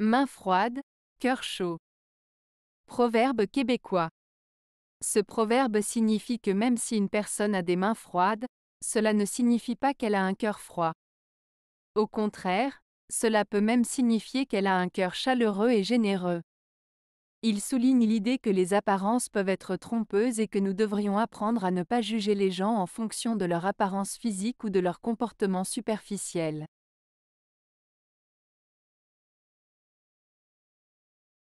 Main froide, cœur chaud. Proverbe québécois. Ce proverbe signifie que même si une personne a des mains froides, cela ne signifie pas qu'elle a un cœur froid. Au contraire, cela peut même signifier qu'elle a un cœur chaleureux et généreux. Il souligne l'idée que les apparences peuvent être trompeuses et que nous devrions apprendre à ne pas juger les gens en fonction de leur apparence physique ou de leur comportement superficiel.